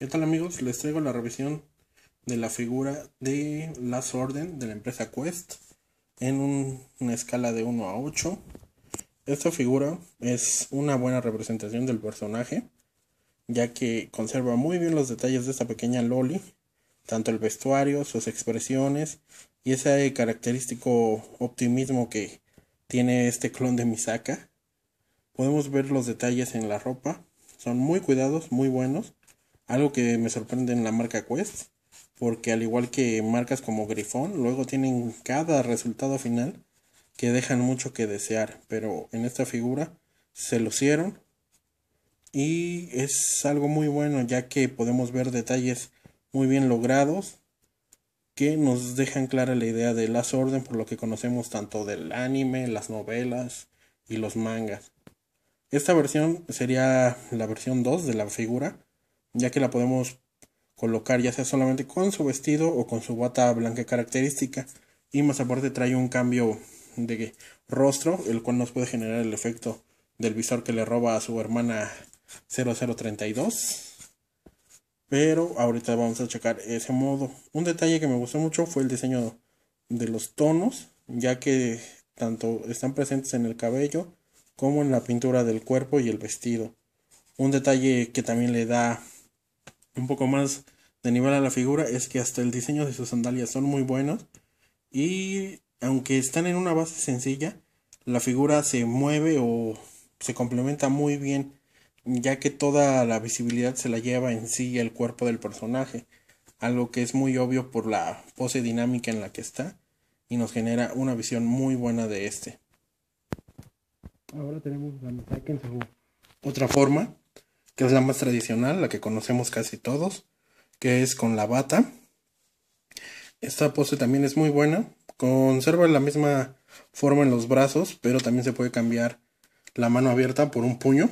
¿Qué tal amigos? Les traigo la revisión de la figura de las Orden de la empresa Quest en una escala de 1 a 8. Esta figura es una buena representación del personaje, ya que conserva muy bien los detalles de esta pequeña Loli, tanto el vestuario, sus expresiones y ese característico optimismo que tiene este clon de Misaka. Podemos ver los detalles en la ropa, son muy cuidados, muy buenos algo que me sorprende en la marca Quest, porque al igual que marcas como Grifón, luego tienen cada resultado final que dejan mucho que desear, pero en esta figura se lo hicieron... y es algo muy bueno ya que podemos ver detalles muy bien logrados que nos dejan clara la idea de las Orden por lo que conocemos tanto del anime, las novelas y los mangas. Esta versión sería la versión 2 de la figura ya que la podemos colocar ya sea solamente con su vestido o con su bata blanca característica. Y más aparte trae un cambio de rostro, el cual nos puede generar el efecto del visor que le roba a su hermana 0032. Pero ahorita vamos a checar ese modo. Un detalle que me gustó mucho fue el diseño de los tonos, ya que tanto están presentes en el cabello como en la pintura del cuerpo y el vestido. Un detalle que también le da un poco más de nivel a la figura es que hasta el diseño de sus sandalias son muy buenos y aunque están en una base sencilla, la figura se mueve o se complementa muy bien ya que toda la visibilidad se la lleva en sí el cuerpo del personaje, algo que es muy obvio por la pose dinámica en la que está y nos genera una visión muy buena de este. Ahora tenemos Otra forma que es la más tradicional, la que conocemos casi todos, que es con la bata. Esta pose también es muy buena, conserva la misma forma en los brazos, pero también se puede cambiar la mano abierta por un puño,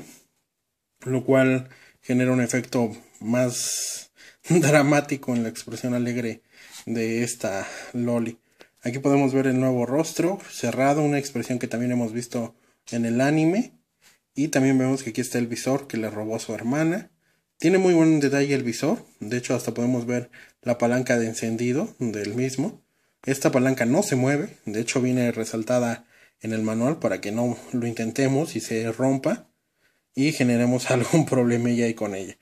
lo cual genera un efecto más dramático en la expresión alegre de esta Loli. Aquí podemos ver el nuevo rostro cerrado, una expresión que también hemos visto en el anime y también vemos que aquí está el visor que le robó su hermana. Tiene muy buen detalle el visor. De hecho, hasta podemos ver la palanca de encendido del mismo. Esta palanca no se mueve. De hecho, viene resaltada en el manual para que no lo intentemos y se rompa y generemos algún problemilla ahí con ella.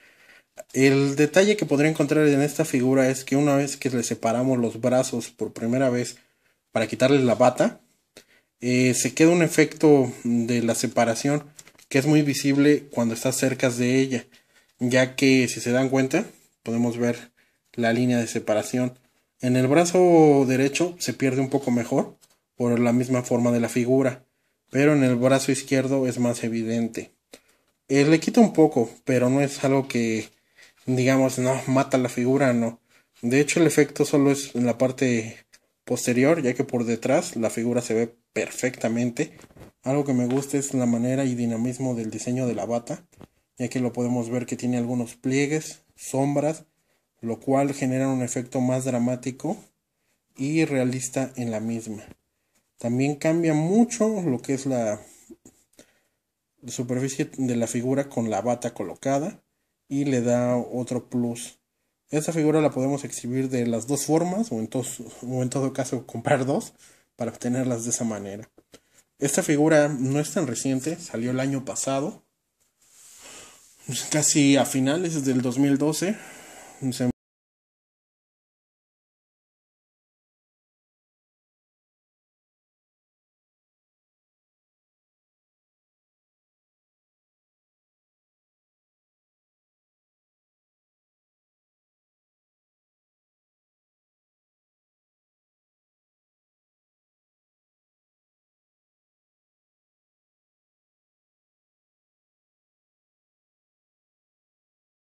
El detalle que podría encontrar en esta figura es que una vez que le separamos los brazos por primera vez para quitarle la bata, eh, se queda un efecto de la separación que es muy visible cuando estás cerca de ella, ya que si se dan cuenta podemos ver la línea de separación. En el brazo derecho se pierde un poco mejor por la misma forma de la figura, pero en el brazo izquierdo es más evidente. Eh, le quita un poco, pero no es algo que digamos no mata la figura, no. De hecho el efecto solo es en la parte posterior, ya que por detrás la figura se ve perfectamente. Algo que me gusta es la manera y dinamismo del diseño de la bata, ya que lo podemos ver que tiene algunos pliegues, sombras, lo cual genera un efecto más dramático y realista en la misma. También cambia mucho lo que es la superficie de la figura con la bata colocada y le da otro plus esta figura la podemos exhibir de las dos formas o en, en todo caso comprar dos para obtenerlas de esa manera. Esta figura no es tan reciente, salió el año pasado, casi a finales del 2012.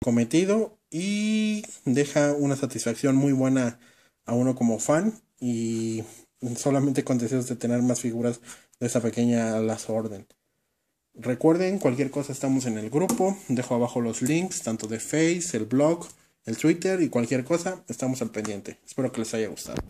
cometido y deja una satisfacción muy buena a uno como fan y solamente con deseos de tener más figuras de esa pequeña las orden. Recuerden, cualquier cosa estamos en el grupo, dejo abajo los links, tanto de Face, el blog, el Twitter y cualquier cosa, estamos al pendiente. Espero que les haya gustado.